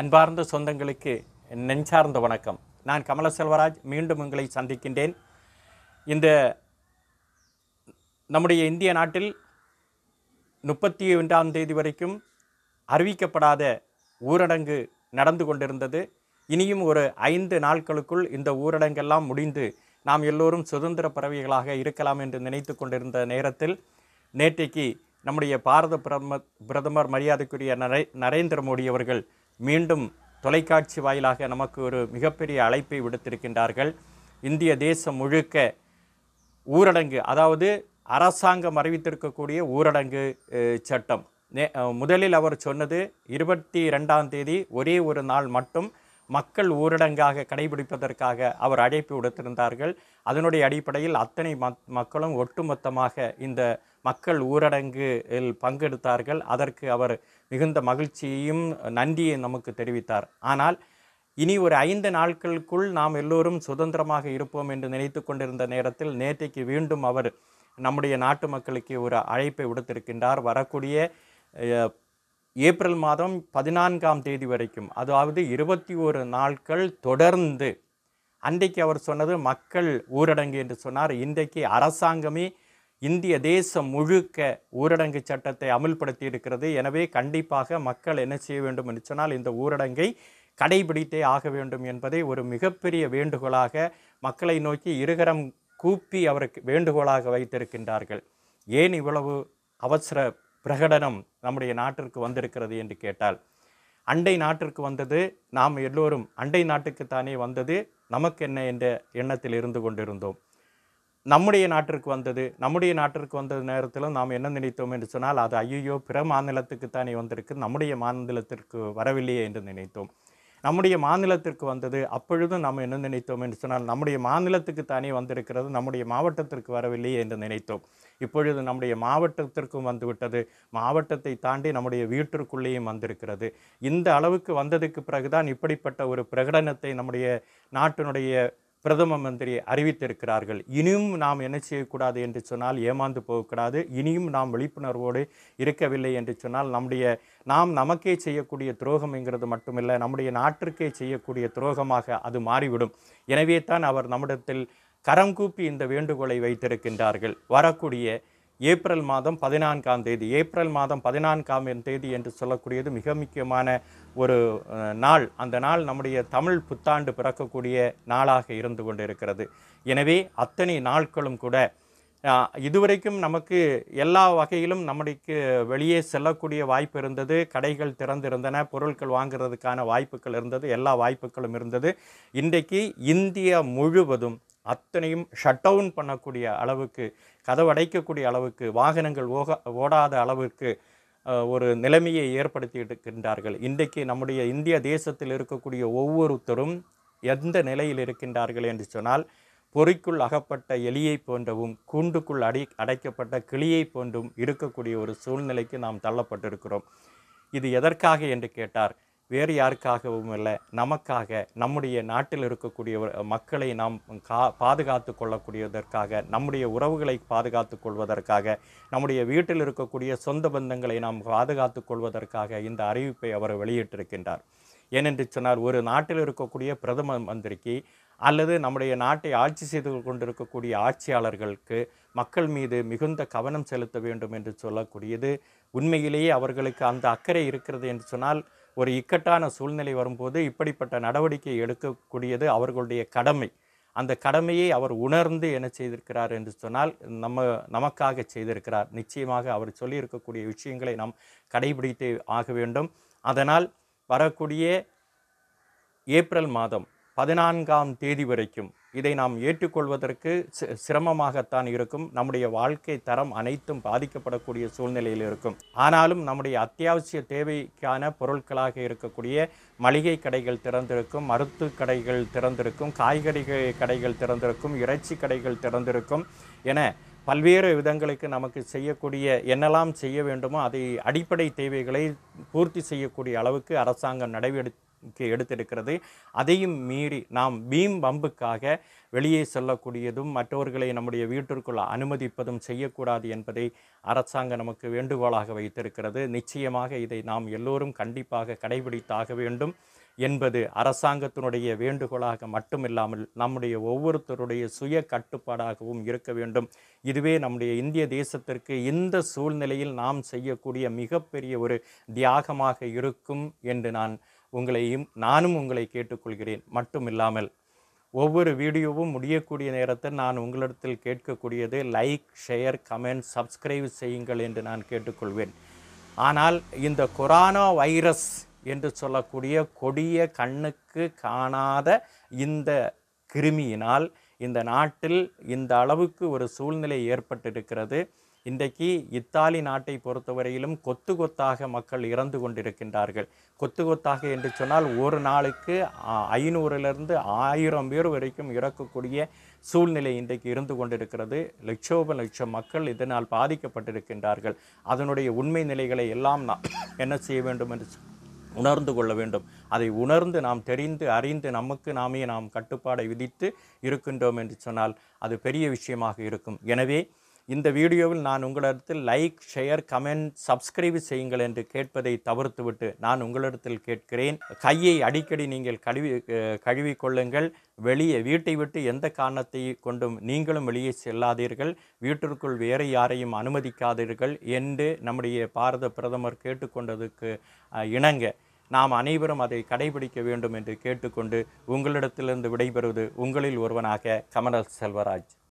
அன்பார்ந்த சொந்தங்களுக்கு நெஞ்சார்ந்த வணக்கம் நான் கமல செல்வராஜ் மீண்டும் உங்களை சந்திக்கின்றேன் இந்த நம்முடைய இந்திய நாட்டில் முப்பத்தி ஒன்றாம் தேதி வரைக்கும் அறிவிக்கப்படாத ஊரடங்கு நடந்து கொண்டிருந்தது இனியும் ஒரு ஐந்து நாட்களுக்குள் இந்த ஊரடங்கெல்லாம் முடிந்து நாம் எல்லோரும் சுதந்திர பறவைகளாக இருக்கலாம் என்று நினைத்து கொண்டிருந்த நேரத்தில் நேற்றைக்கு நம்முடைய பாரத பிரதம பிரதமர் மரியாதைக்குரிய நரே நரேந்திர மோடி அவர்கள் மீண்டும் தொலைக்காட்சி வாயிலாக நமக்கு ஒரு மிகப்பெரிய அழைப்பை விடுத்திருக்கின்றார்கள் இந்திய தேசம் முழுக்க ஊரடங்கு அதாவது அரசாங்கம் அறிவித்திருக்கக்கூடிய ஊரடங்கு சட்டம் முதலில் அவர் சொன்னது இருபத்தி ரெண்டாம் தேதி ஒரே ஒரு நாள் மட்டும் மக்கள் ஊரடங்காக கடைபிடிப்பதற்காக அவர் அழைப்பு விடுத்திருந்தார்கள் அதனுடைய அடிப்படையில் அத்தனை மக்களும் ஒட்டுமொத்தமாக இந்த மக்கள் ஊரடங்கில் பங்கெடுத்தார்கள் அதற்கு அவர் மிகுந்த மகிழ்ச்சியையும் நன்றியை நமக்கு தெரிவித்தார் ஆனால் இனி ஒரு ஐந்து நாட்களுக்குள் நாம் எல்லோரும் சுதந்திரமாக இருப்போம் என்று நினைத்து கொண்டிருந்த நேரத்தில் நேற்றைக்கு மீண்டும் அவர் நம்முடைய நாட்டு மக்களுக்கு ஒரு அழைப்பை விடுத்திருக்கின்றார் வரக்கூடிய ஏப்ரல் மாதம் பதினான்காம் தேதி வரைக்கும் அதாவது இருபத்தி ஒரு நாட்கள் தொடர்ந்து அன்றைக்கு அவர் சொன்னது மக்கள் ஊரடங்கு என்று சொன்னார் இன்றைக்கு அரசாங்கமே இந்திய தேசம் முழுக்க ஊரடங்கு சட்டத்தை அமல்படுத்தி இருக்கிறது எனவே கண்டிப்பாக மக்கள் என்ன செய்ய வேண்டும் என்று சொன்னால் இந்த ஊரடங்கை கடைபிடித்தே ஆக வேண்டும் என்பதை ஒரு மிகப்பெரிய வேண்டுகோளாக மக்களை நோக்கி இருகரம் கூப்பி அவருக்கு வேண்டுகோளாக வைத்திருக்கின்றார்கள் ஏன் இவ்வளவு அவசர பிரகடனம் நம்முடைய நாட்டிற்கு வந்திருக்கிறது என்று கேட்டால் அண்டை நாட்டிற்கு வந்தது நாம் எல்லோரும் அண்டை நாட்டுக்குத்தானே வந்தது நமக்கு என்ன என்ற எண்ணத்தில் இருந்து கொண்டிருந்தோம் நம்முடைய நாட்டிற்கு வந்தது நம்முடைய நாட்டிற்கு வந்தது நேரத்தில் நாம் என்ன நினைத்தோம் என்று சொன்னால் அது ஐயோ பிற மாநிலத்துக்குத்தானே வந்திருக்கு நம்முடைய மாநிலத்திற்கு வரவில்லையே என்று நினைத்தோம் நம்முடைய மாநிலத்திற்கு வந்தது அப்பொழுதும் நாம் என்ன நினைத்தோம் என்று சொன்னால் நம்முடைய மாநிலத்துக்கு தானே வந்திருக்கிறது நம்முடைய மாவட்டத்திற்கு வரவில்லையே என்று நினைத்தோம் இப்பொழுது நம்முடைய மாவட்டத்திற்கும் வந்துவிட்டது மாவட்டத்தை தாண்டி நம்முடைய வீட்டிற்குள்ளேயும் வந்திருக்கிறது இந்த அளவுக்கு வந்ததுக்கு பிறகுதான் இப்படிப்பட்ட ஒரு பிரகடனத்தை நம்முடைய நாட்டினுடைய பிரதம மந்திரி அறிவித்திருக்கிறார்கள் இனியும் நாம் என்ன செய்யக்கூடாது என்று சொன்னால் ஏமாந்து போகக்கூடாது இனியும் நாம் விழிப்புணர்வோடு இருக்கவில்லை என்று சொன்னால் நம்முடைய நாம் நமக்கே செய்யக்கூடிய துரோகம் என்கிறது மட்டுமில்லை நம்முடைய நாட்டிற்கே செய்யக்கூடிய துரோகமாக அது மாறிவிடும் எனவே தான் அவர் நம்மிடத்தில் கரம் கூப்பி இந்த வேண்டுகோளை வைத்திருக்கின்றார்கள் வரக்கூடிய ஏப்ரல் மாதம் பதினான்காம் தேதி ஏப்ரல் மாதம் பதினான்காம் தேதி என்று சொல்லக்கூடியது மிக முக்கியமான ஒரு நாள் அந்த நாள் நம்முடைய தமிழ் புத்தாண்டு பிறக்கக்கூடிய நாளாக இருந்து கொண்டிருக்கிறது எனவே அத்தனை நாட்களும் கூட இதுவரைக்கும் நமக்கு எல்லா வகையிலும் நம்மளுக்கு வெளியே செல்லக்கூடிய வாய்ப்பு இருந்தது கடைகள் திறந்திருந்தன பொருட்கள் வாங்குறதுக்கான வாய்ப்புகள் இருந்தது எல்லா வாய்ப்புகளும் இருந்தது இன்றைக்கு இந்தியா முழுவதும் அத்தனையும் ஷட் டவுன் பண்ணக்கூடிய அளவுக்கு கதவடைக்கக்கூடிய அளவுக்கு வாகனங்கள் ஓக ஓடாத அளவுக்கு ஒரு நிலைமையை ஏற்படுத்தியிருக்கின்றார்கள் இன்றைக்கு நம்முடைய இந்திய தேசத்தில் இருக்கக்கூடிய ஒவ்வொருத்தரும் எந்த நிலையில் இருக்கின்றார்கள் என்று சொன்னால் பொறிக்குள் அகப்பட்ட எலியை போன்றவும் கூண்டுக்குள் அடை அடைக்கப்பட்ட கிளியை போன்றும் இருக்கக்கூடிய ஒரு சூழ்நிலைக்கு நாம் தள்ளப்பட்டிருக்கிறோம் இது எதற்காக என்று கேட்டார் வேறு யாருக்காகவும் இல்லை நமக்காக நம்முடைய நாட்டில் இருக்கக்கூடிய மக்களை நாம் கா பாதுகாத்து கொள்ளக்கூடியதற்காக நம்முடைய உறவுகளை பாதுகாத்து கொள்வதற்காக நம்முடைய வீட்டில் இருக்கக்கூடிய சொந்த பந்தங்களை நாம் பாதுகாத்து கொள்வதற்காக இந்த அறிவிப்பை அவர் வெளியிட்டிருக்கின்றார் ஏனென்று சொன்னால் ஒரு நாட்டில் இருக்கக்கூடிய பிரதம மந்திரிக்கு அல்லது நம்முடைய நாட்டை ஆட்சி செய்து கொண்டிருக்கக்கூடிய ஆட்சியாளர்களுக்கு மக்கள் மீது மிகுந்த கவனம் செலுத்த வேண்டும் என்று சொல்லக்கூடியது உண்மையிலேயே அவர்களுக்கு அந்த அக்கறை இருக்கிறது என்று சொன்னால் ஒரு இக்கட்டான சூழ்நிலை வரும்போது இப்படிப்பட்ட நடவடிக்கை எடுக்கக்கூடியது அவர்களுடைய கடமை அந்த கடமையை அவர் உணர்ந்து என்ன செய்திருக்கிறார் என்று சொன்னால் நம்ம நமக்காக செய்திருக்கிறார் நிச்சயமாக அவர் சொல்லியிருக்கக்கூடிய விஷயங்களை நாம் கடைபிடித்து ஆக வேண்டும் அதனால் வரக்கூடிய ஏப்ரல் மாதம் பதினான்காம் தேதி வரைக்கும் இதை நாம் ஏற்றுக்கொள்வதற்கு சிரமமாகத்தான் இருக்கும் நம்முடைய வாழ்க்கை தரம் அனைத்தும் பாதிக்கப்படக்கூடிய சூழ்நிலையில் இருக்கும் ஆனாலும் நம்முடைய அத்தியாவசிய தேவைக்கான பொருட்களாக இருக்கக்கூடிய மளிகை கடைகள் திறந்திருக்கும் மருத்து கடைகள் திறந்திருக்கும் காய்கறி கடைகள் திறந்திருக்கும் இறைச்சி கடைகள் திறந்திருக்கும் என பல்வேறு விதங்களுக்கு நமக்கு செய்யக்கூடிய என்னெல்லாம் செய்ய வேண்டுமோ அதை அடிப்படை தேவைகளை பூர்த்தி செய்யக்கூடிய அளவுக்கு அரசாங்கம் நடவடிக்கை எடுத்திருக்கிறது அதையும் மீறி நாம் பீம் பம்புக்காக வெளியே செல்லக்கூடியதும் மற்றவர்களை நம்முடைய வீட்டிற்குள் அனுமதிப்பதும் செய்யக்கூடாது என்பதை அரசாங்கம் நமக்கு வேண்டுகோளாக வைத்திருக்கிறது நிச்சயமாக இதை நாம் எல்லோரும் கண்டிப்பாக கடைபிடித்தாக வேண்டும் என்பது அரசாங்கத்தினுடைய வேண்டுகோளாக மட்டுமில்லாமல் நம்முடைய ஒவ்வொருத்தருடைய சுய கட்டுப்பாடாகவும் இருக்க வேண்டும் இதுவே நம்முடைய இந்திய தேசத்திற்கு இந்த சூழ்நிலையில் நாம் செய்யக்கூடிய மிகப்பெரிய ஒரு தியாகமாக இருக்கும் என்று நான் உங்களையும் நானும் உங்களை கேட்டுக்கொள்கிறேன் மட்டும் இல்லாமல் ஒவ்வொரு வீடியோவும் முடியக்கூடிய நேரத்தில் நான் உங்களிடத்தில் கேட்கக்கூடியது லைக் ஷேர் கமெண்ட் சப்ஸ்கிரைப் செய்யுங்கள் என்று நான் கேட்டுக்கொள்வேன் ஆனால் இந்த கொரோனா வைரஸ் என்று சொல்லக்கூடிய கொடிய கண்ணுக்கு காணாத இந்த கிருமியினால் இந்த நாட்டில் இந்த அளவுக்கு ஒரு சூழ்நிலை ஏற்பட்டிருக்கிறது இன்றைக்கு இத்தாலி நாட்டை பொறுத்தவரையிலும் கொத்து கொத்தாக மக்கள் இறந்து கொண்டிருக்கின்றார்கள் கொத்து கொத்தாக என்று சொன்னால் ஒரு நாளுக்கு ஐநூறுலேருந்து ஆயிரம் பேர் வரைக்கும் இறக்கக்கூடிய சூழ்நிலை இன்றைக்கு இருந்து கொண்டிருக்கிறது லட்சோப லட்சம் மக்கள் இதனால் பாதிக்கப்பட்டிருக்கின்றார்கள் அதனுடைய உண்மை நிலைகளை எல்லாம் நாம் என்ன செய்ய வேண்டும் என்று உணர்ந்து கொள்ள வேண்டும் அதை உணர்ந்து நாம் தெரிந்து அறிந்து நமக்கு நாமே நாம் கட்டுப்பாடை விதித்து இருக்கின்றோம் என்று சொன்னால் அது பெரிய விஷயமாக இருக்கும் எனவே இந்த வீடியோவில் நான் உங்களிடத்தில் லைக் ஷேர் கமெண்ட் சப்ஸ்கிரைப் செய்யுங்கள் என்று கேட்பதை தவிர்த்துவிட்டு நான் உங்களிடத்தில் கேட்கிறேன் கையை அடிக்கடி நீங்கள் கழுவி கழுவிக்கொள்ளுங்கள் வெளியே வீட்டை விட்டு எந்த காரணத்தை கொண்டும் நீங்களும் வெளியே செல்லாதீர்கள் வீட்டிற்குள் வேறு யாரையும் அனுமதிக்காதீர்கள் என்று நம்முடைய பாரத பிரதமர் கேட்டுக்கொண்டதுக்கு இணங்க நாம் அனைவரும் அதை கடைபிடிக்க வேண்டும் என்று கேட்டுக்கொண்டு உங்களிடத்திலிருந்து விடைபெறுவது உங்களில் ஒருவனாக கமலர் செல்வராஜ்